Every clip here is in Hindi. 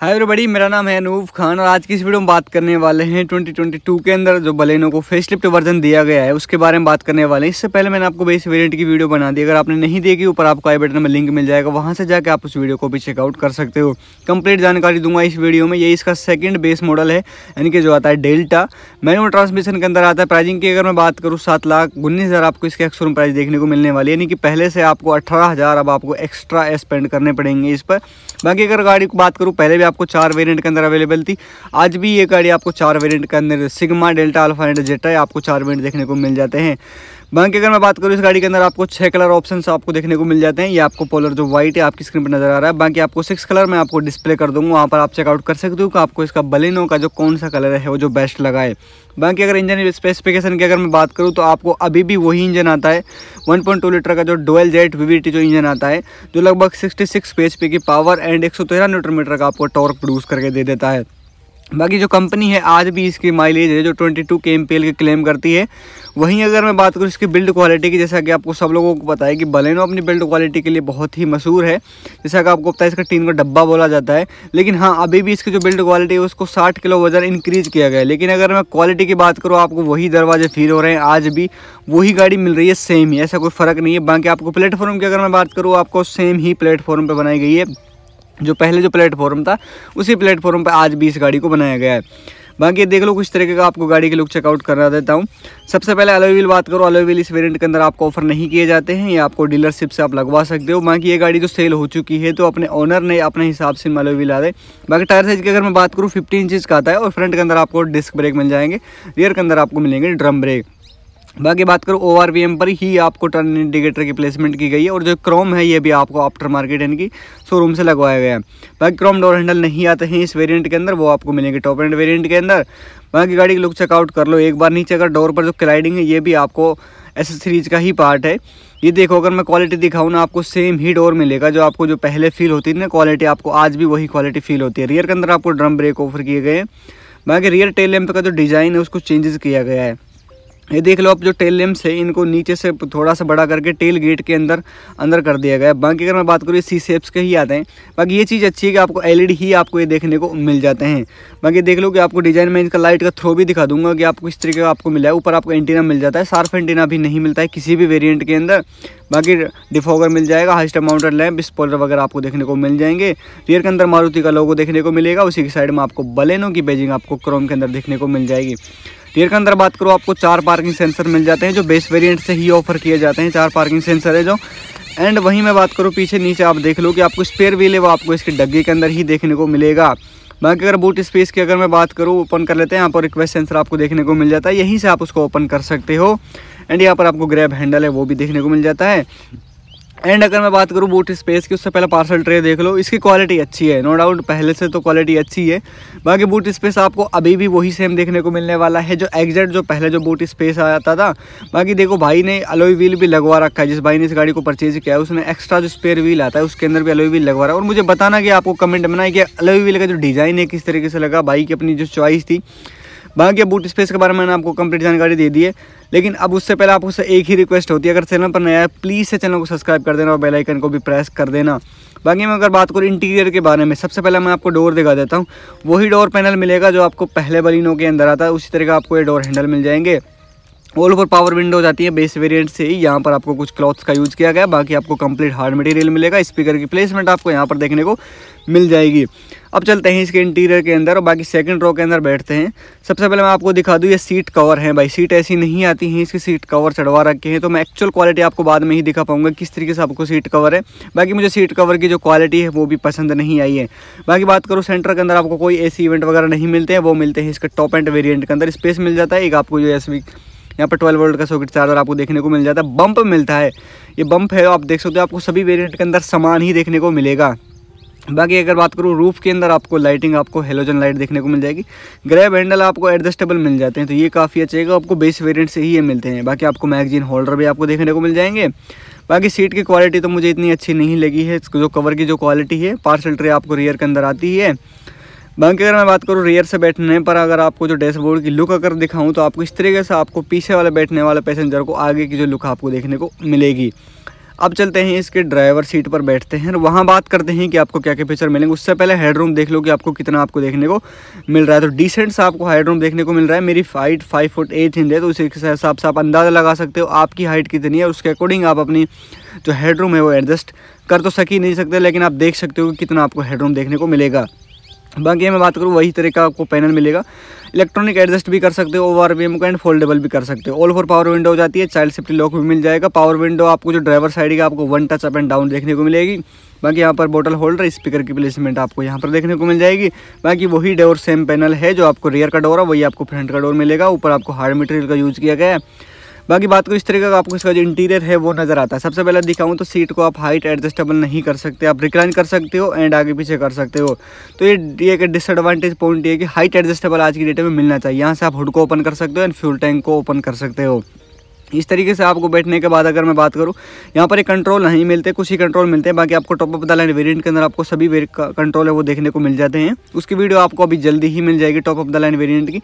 हाय एवरीबॉडी मेरा नाम है अनूप खान और आज की इस वीडियो में बात करने वाले हैं 2022 के अंदर जो बलेनो को फेसलिफ्ट वर्जन दिया गया है उसके बारे में बात करने वाले हैं इससे पहले मैंने आपको बेस वेरिएंट की वीडियो बना दी अगर आपने नहीं देखी ऊपर आपको आई बटन में लिंक मिल जाएगा वहाँ से जाकर आप उस वीडियो को भी चेकआउट कर सकते हो कंप्लीट जानकारी दूंगा इस वीडियो में ये इसका सेकेंड बेस मॉडल है यानी कि जो आता है डेल्टा मैनुअल ट्रांसमिशन के अंदर आता है प्राइजिंग की अगर मैं बात करूँ सात लाख उन्नीस हज़ार आपको इसके एक्सोरूम प्राइस देखने को मिलने वाली यानी कि पहले से आपको अठारह हज़ार अब आपको एक्स्ट्रा स्पेंड करने पड़ेंगे इस पर बाकी अगर गाड़ी की बात करूँ पहले भी आपको चार वेरिएंट के अंदर अवेलेबल थी आज भी ये गाड़ी आपको चार वेरिएंट के अंदर sigma delta alpha and zeta आपको चार वेरिएंट देखने को मिल जाते हैं बाकी अगर मैं बात करूँ इस गाड़ी के अंदर आपको छह कलर ऑप्शन आपको देखने को मिल जाते हैं ये आपको पोलर जो व्हाइट है आपकी स्क्रीन पर नजर आ रहा है बाकी आपको सिक्स कलर मैं आपको डिस्प्ले कर दूँगा वहाँ पर आप चेकआउट कर सकते हो कि आपको इसका बलिनो का जो कौन सा कलर है वो जो बेस्ट लगा है बाकी अगर इंजन स्पेसिफिकेशन की अगर मैं बात करूँ तो आपको अभी भी वही इंजन आता है वन लीटर का जो डोएल जेट वी जो इंजन आता है जो लगभग सिक्सटी सिक्स की पावर एंड एक सौ मीटर का आपको टॉर्क प्रोड्यूस करके दे देता है बाकी जो कंपनी है आज भी इसकी माइलेज है जो 22 टू के एम के क्लेम करती है वहीं अगर मैं बात करूँ इसकी बिल्ड क्वालिटी की जैसा कि आपको सब लोगों को पता है कि बलेनो अपनी बिल्ड क्वालिटी के लिए बहुत ही मशहूर है जैसा कि आपको पता है इसका टीन का डब्बा बोला जाता है लेकिन हाँ अभी भी इसकी जो बिल्ड क्वालिटी है उसको साठ किलो वजन इंक्रीज़ किया गया है लेकिन अगर मैं क्वालिटी की बात करूँ आपको वही दरवाजे फील हो रहे हैं आज भी वही गाड़ी मिल रही है सेम ही ऐसा कोई फ़र्क नहीं है बाकी आपको प्लेटफॉर्म की अगर मैं बात करूँ आपको सेम ही प्लेटफॉर्म पर बनाई गई है जो पहले जो प्लेटफॉर्म था उसी प्लेटफॉर्म पर आज भी इस गाड़ी को बनाया गया है बाकी देख लो कुछ तरीके का आपको गाड़ी के लुक चेकआउट करना देता हूँ सबसे पहले अलोवील बात करो अलोवील इस वेरिएंट के अंदर आपको ऑफर नहीं किए जाते हैं ये आपको डीलरशिप से आप लगवा सकते हो बाकी ये गाड़ी जो सेल हो चुकी है तो अपने ओनर ने अपने हिसाब से अलोवील आ दे बाकी टायर साइज की अगर मैं बात करूँ फिफ्टी इंचज़ का आता है और फ्रंट के अंदर आपको डिस्क ब्रेक मिल जाएंगे रियर के अंदर आपको मिलेंगे ड्रम ब्रेक बाकी बात करो ओ आर वी एम पर ही आपको टर्न इंडिकेटर की प्लेसमेंट की गई है और जो क्रोम है ये भी आपको आफ्टर मार्केट इनकी शोरूम से लगवाया गया है बाकी क्रोम डोर हैंडल नहीं आते हैं इस वेरिएंट के अंदर वो आपको मिलेंगे टॉप एंड वेरिएंट के अंदर बाकी गाड़ी की लुक चेकआउट कर लो एक बार नीचे अगर डोर पर जो क्लाइडिंग है ये भी आपको एसेसरीज का ही पार्ट है ये देखो अगर मैं क्वालिटी दिखाऊँ ना आपको सेम ही डोर मिलेगा जो आपको जो पहले फील होती थी ना क्वालिटी आपको आज भी वही क्वालिटी फील होती है रियर के अंदर आपको ड्रम ब्रेक ऑफर किए गए हैं बाकी रियर टेल लैम्प का जो डिज़ाइन है उसको चेंजेस किया गया है ये देख लो आप जो टेल लेम्स है इनको नीचे से थोड़ा सा बड़ा करके टेल गेट के अंदर अंदर कर दिया गया है बाकी अगर मैं बात करूँ सी सेप्स के ही आते हैं बाकी ये चीज़ अच्छी है कि आपको एलईडी e ही आपको ये देखने को मिल जाते हैं बाकी देख लो कि आपको डिज़ाइन में इनका लाइट का थ्रो भी दिखा दूंगा कि आपको किस तरीके का आपको मिला है ऊपर आपको एंटीना मिल जाता है सार्फ एंटीना भी नहीं मिलता है किसी भी वेरियंट के अंदर बाकी डिफॉगर मिल जाएगा हाइस्ट माउंटेड लैम्प स्पॉलर वगैरह आपको देखने को मिल जाएंगे रियर के अंदर मारुति का लोगो देखने को मिलेगा उसी की साइड में आपको बलेनों की बेजिंग आपको क्रोम के अंदर देखने को मिल जाएगी टीयर के अंदर बात करो आपको चार पार्किंग सेंसर मिल जाते हैं जो बेस वेरिएंट से ही ऑफर किए जाते हैं चार पार्किंग सेंसर है जो एंड वहीं मैं बात करूँ पीछे नीचे आप देख लो कि आपको स्पेयर व्हील है वो आपको इसके डग्गे के अंदर ही देखने को मिलेगा बाकी अगर बूट स्पेस की अगर मैं बात करूँ ओपन कर लेते हैं यहाँ पर रिक्वेस्ट सेंसर आपको देखने को मिल जाता है यहीं से आप उसको ओपन कर सकते हो एंड यहाँ पर आपको ग्रैब हैंडल है वो भी देखने को मिल जाता है एंड अगर मैं बात करूँ बूट स्पेस की उससे पहले पार्सल ट्रे देख लो इसकी क्वालिटी अच्छी है नो डाउट पहले से तो क्वालिटी अच्छी है बाकी बूट स्पेस आपको अभी भी वही सेम देखने को मिलने वाला है जो एग्जैक्ट जो पहले जो बूट स्पेस आया था, था बाकी देखो भाई ने अलोई व्हील भी लगवा रखा है जिस भाई ने इस गाड़ी को परचेज किया है उसने एक्स्ट्रा जो स्पेयर व्हील आता है उसके अंदर भी अलोई व्हील लगवा रहा है और मुझे बताना कि आपको कमेंट बनाए कि अलोई व्हील का जो डिज़ाइन है किस तरीके से लगा भाई की अपनी जो चॉइस थी बाकी बूट स्पेस के बारे में मैंने आपको कंप्लीट जानकारी दे दी है लेकिन अब उससे पहले आपको उससे एक ही रिक्वेस्ट होती है अगर चैनल पर नया है प्लीज़ से चैनल को सब्सक्राइब कर देना और बेलाइकन को भी प्रेस कर देना बाकी मैं अगर बात करूँ इंटीरियर के बारे में सबसे पहले मैं आपको डोर दिखा देता हूँ वही डोर पैनल मिलेगा जो आपको पहले बलिनों के अंदर आता है उसी तरह का आपको ये डोर हैंडल मिल जाएंगे ऑल ओवर पावर विंडो जाती है बेस वेरिएंट से ही यहाँ पर आपको कुछ क्लॉथ्स का यूज़ किया गया बाकी आपको कंप्लीट हार्ड मटेरियल मिलेगा स्पीकर की प्लेसमेंट आपको यहाँ पर देखने को मिल जाएगी अब चलते हैं इसके इंटीरियर के अंदर और बाकी सेकंड रो के अंदर बैठते हैं सबसे पहले मैं आपको दिखा दूँ ये सीट कवर है भाई सीट ऐसी नहीं आती हैं इसकी सीट कवर चढ़वा रखे हैं तो मैं एक्चुअल क्वालिटी आपको बाद में ही दिखा पाऊंगा किस तरीके से आपको सीट कवर है बाकी मुझे सीट कवर की जो क्वालिटी है वो भी पसंद नहीं आई है बाकी बात करूँ सेंटर के अंदर आपको कोई ए इवेंट वगैरह नहीं मिलते हैं वो मिलते हैं इसके टॉप एंड वेरियंट के अंदर स्पेस मिल जाता है एक आपको जो एस यहाँ पर ट्वेल्व वोल्ट का सॉकेट चार्जर आपको देखने को मिल जाता है बम्प मिलता है ये बम्प है आप देख सकते हो आपको सभी वेरियंट के अंदर सामान ही देखने को मिलेगा बाकी अगर बात करूँ रूफ़ के अंदर आपको लाइटिंग आपको हेलोजन लाइट देखने को मिल जाएगी ग्रैब हैंडल आपको एडजस्टेबल मिल जाते हैं तो ये काफ़ी अच्छे है आपको बेस वेरिएंट से ही ये मिलते हैं बाकी आपको मैगजीन होल्डर भी आपको देखने को मिल जाएंगे बाकी सीट की क्वालिटी तो मुझे इतनी अच्छी नहीं लगी है जो कवर की जो क्वालिटी है पार्सल ट्रे आपको रियर के अंदर आती है बाकी अगर मैं बात करूँ रियर से बैठने पर अगर आपको जो डैशबोर्ड की लुक अगर दिखाऊँ तो आपको इस तरीके से आपको पीछे वाले बैठने वाले पैसेंजर को आगे की जो लुक आपको देखने को मिलेगी अब चलते हैं इसके ड्राइवर सीट पर बैठते हैं और वहाँ बात करते हैं कि आपको क्या क्या फीचर मिलेंगे उससे पहले हेडरूम देख लो कि आपको कितना आपको देखने को मिल रहा है तो डिसेंट सा आपको हेडरूम देखने को मिल रहा है मेरी height five foot eight inch है तो के हिसाब से आप अंदाज़ा लगा सकते हो आपकी हाइट कितनी है उसके अकॉर्डिंग आप अपनी जो हेडरूम है वो एडजस्ट कर तो सक ही नहीं सकते लेकिन आप देख सकते हो कि कितना आपको हेडरूम देखने को मिलेगा बाकी मैं बात करूँ वही तरीका का आपको पैनल मिलेगा इलेक्ट्रॉनिक एडजस्ट भी कर सकते हो ओवर वी एम को एंड फोल्डेबल भी कर सकते हो ऑल फोर पावर विंडो हो जाती है चाइल्ड सेफ्टी लॉक भी मिल जाएगा पावर विंडो आपको जो ड्राइवर साइड का आपको one touch up and down देखने को मिलेगी बाकी यहाँ पर बोटल होल्डर स्पीकर की प्लेसमेंट आपको यहाँ पर देखने को मिल जाएगी बाकी वही डोर सेम पैनल है जो आपको रियर का डोर है वही आपको फ्रंट का डोर मिलेगा ऊपर आपको हार्ड मटेरियल का यूज़ किया गया है बाकी बात को इस तरीके का आपको इसका जो इंटीरियर है वो नज़र आता है सबसे पहले दिखाऊँ तो सीट को आप हाइट एडजस्टेबल नहीं कर सकते आप रिक्लाइन कर सकते हो एंड आगे पीछे कर सकते हो तो ये एक डिसएडवांटेज पॉइंट ये कि हाइट एडजस्टेबल आज की डेट में मिलना चाहिए यहाँ से आप हुड को ओपन कर सकते हो एंड फ्यूल टैंक को ओपन कर सकते हो इस तरीके से आपको बैठने के बाद अगर मैं बात करूँ यहाँ पर एक कंट्रोल नहीं मिलते कुछ ही कंट्रोल मिलते हैं बाकी आपको top of the line variant के अंदर आपको सभी कंट्रोल है वो देखने को मिल जाते हैं उसकी वीडियो आपको अभी जल्दी ही मिल जाएगी top of the line variant की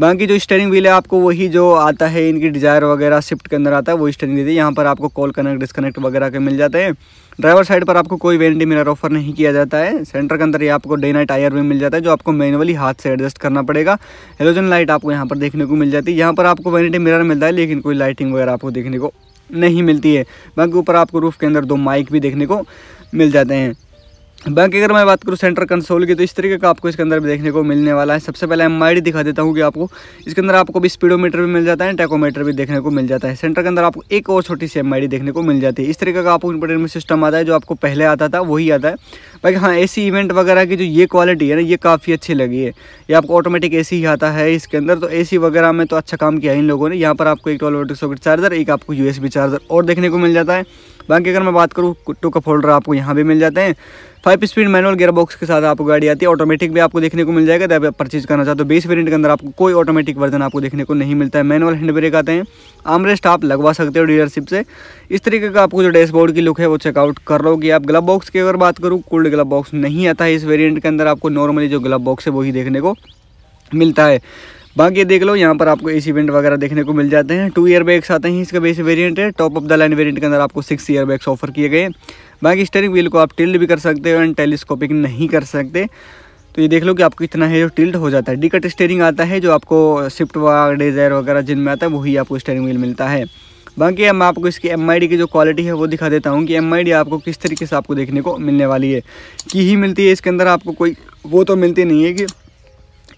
बाकी जो स्टेयरिंग व्हील है आपको वही जो आता है इनकी डिजायर वगैरह शिफ्ट के अंदर आता है वो स्टेयरिंग व्हील यहाँ पर आपको कॉल कनेक्ट डिस्कनेक्ट वगैरह के मिल जाते हैं ड्राइवर साइड पर आपको कोई वेरेंटी मिरर ऑफर नहीं किया जाता है सेंटर के अंदर ये आपको डे नाइट टायर भी मिल जाता है जो आपको मैनुअली हाथ से एडजस्ट करना पड़ेगा हेलोजन लाइट आपको यहाँ पर देखने को मिल जाती है यहाँ पर आपको वेरेंटी मिरर मिलता है लेकिन कोई लाइटिंग वगैरह आपको देखने को नहीं मिलती है बाकी ऊपर आपको रूफ़ के अंदर दो माइक भी देखने को मिल जाते हैं बाकी अगर मैं बात करूँ सेंटर कंसोल की तो इस तरीके का आपको इसके अंदर भी देखने को मिलने वाला है सबसे पहले एम दिखा देता हूँ कि आपको इसके अंदर आपको भी स्पीडोमीटर भी मिल जाता है टैकोमीटर भी देखने को मिल जाता है सेंटर के अंदर आपको एक और छोटी सी एम देखने को मिल जाती है इस तरीके का आपको इंटरटेनमेंट सिस्टम आता है जो आपको पहले आता था वही आता है बाकी हाँ ए इवेंट वगैरह की जो ये क्वालिटी है ना ये काफ़ी अच्छी लगी है ये आपको ऑटोमेटिक ए ही आता है इसके अंदर तो ए वगैरह में तो अच्छा काम किया है इन लोगों ने यहाँ पर आपको एक ट्वेल्व सॉकेट चार्जर एक आपको यू चार्जर और देखने को मिल जाता है बाकी अगर मैं बात करूँ टू का फोल्डर आपको यहाँ भी मिल जाते हैं five speed manual gear box के साथ आपको गाड़ी आती है ऑटोमेटिक भी आपको देखने को मिल जाएगा जब आप परचेज करना चाहते हो बेस वेरियंट के अंदर आपको कोई ऑटोमेटिक वर्जन आपको देखने को नहीं मिलता है मैनुअल हैंड ब्रेक आते हैं आमरेस्ट आप लगवा सकते हो डीलरशिप से इस तरीके का आपको जो डैशबोर्ड की लुक है वो चेकआउट कर लो कि आप ग्लब बॉक्स की अगर बात करूँ कोल्ड ग्लब बॉक्स नहीं आता है इस वेरियंट के अंदर आपको नॉर्मली जो ग्लब बॉक्स है वही देखने को मिलता है बाकी देख लो यहाँ पर आपको एसी इवेंट वगैरह देखने को मिल जाते हैं टू ईयर बैग्स आते हैं इसका बेस वेरिएंट है top of the line variant के अंदर आपको सिक्स ईयर बैग्स ऑफर किए गए बाकी स्टेरिंग व्हील को आप टिल्ड भी कर सकते हो एंड टेलीस्कोपिक नहीं कर सकते तो ये देख लो कि आपको इतना है जो टिल्ट हो जाता है डी कट स्टेयरिंग आता है जो आपको स्विफ्ट व डिजायर वगैरह जिनमें आता है वही आपको स्टेयरिंग व्हील मिलता है बाकी मैं आपको इसकी एम की जो क्वालिटी है वो दिखा देता हूँ कि एम आपको किस तरीके से आपको देखने को मिलने वाली है की ही मिलती है इसके अंदर आपको कोई वो तो मिलती नहीं है कि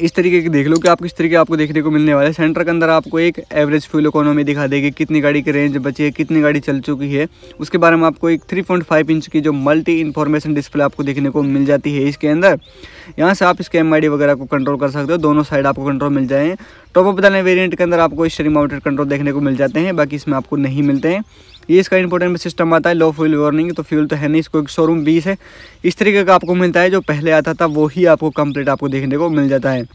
इस तरीके की देख लो कि आप किस तरीके आपको देखने को मिलने वाले सेंटर के अंदर आपको एक एवरेज फ्यूल इकोनॉमी दिखा देगी कितनी गाड़ी की रेंज बची है कितनी गाड़ी चल चुकी है उसके बारे में आपको एक 3.5 इंच की जो मल्टी इन्फॉर्मेशन डिस्प्ले आपको देखने को मिल जाती है इसके अंदर यहाँ से आप इसके एम वगैरह को कंट्रोल कर सकते हो दोनों साइड आपको कंट्रोल मिल जाए टॉप अप वेरियंट के अंदर आपको स्टरिंग माउंटेड कंट्रोल देखने को मिल जाते हैं बाकी इसमें आपको नहीं मिलते हैं ये इसका इंपॉर्टेंट सिस्टम आता है लो फ्यूल वार्निंग तो फ्यूल तो है नहीं इसको शोरूम बीस है इस तरीके का आपको मिलता है जो पहले आता था वो ही आपको कंप्लीट आपको देखने को मिल जाता है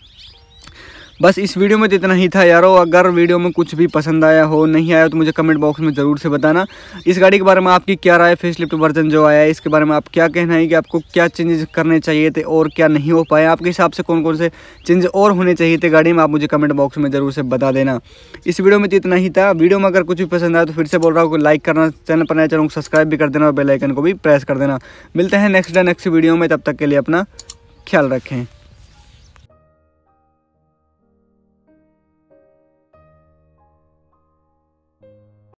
बस इस वीडियो में तो इतना ही था यारो अगर वीडियो में कुछ भी पसंद आया हो नहीं आया तो मुझे कमेंट बॉक्स में ज़रूर से बताना इस गाड़ी के बारे में आपकी क्या राय फेस लिफ्ट वर्जन जो आया है इसके बारे में आप क्या कहना है कि आपको क्या चेंजेस करने चाहिए थे और क्या नहीं हो पाए आपके हिसाब से कौन कौन से चेंज और होने चाहिए थे गाड़ी में आप मुझे कमेंट बॉक्स में ज़रूर से बता देना इस वीडियो में तो इतना ही था वीडियो में अगर कुछ भी पसंद आया तो फिर से बोल रहा हूँ लाइक करना चैनल पर नया चैनल को सब्सक्राइब भी कर देना और बेलाइकन को भी प्रेस कर देना मिलते हैं नेक्स्ट डे नेक्स्ट वीडियो में तब तक के लिए अपना ख्याल रखें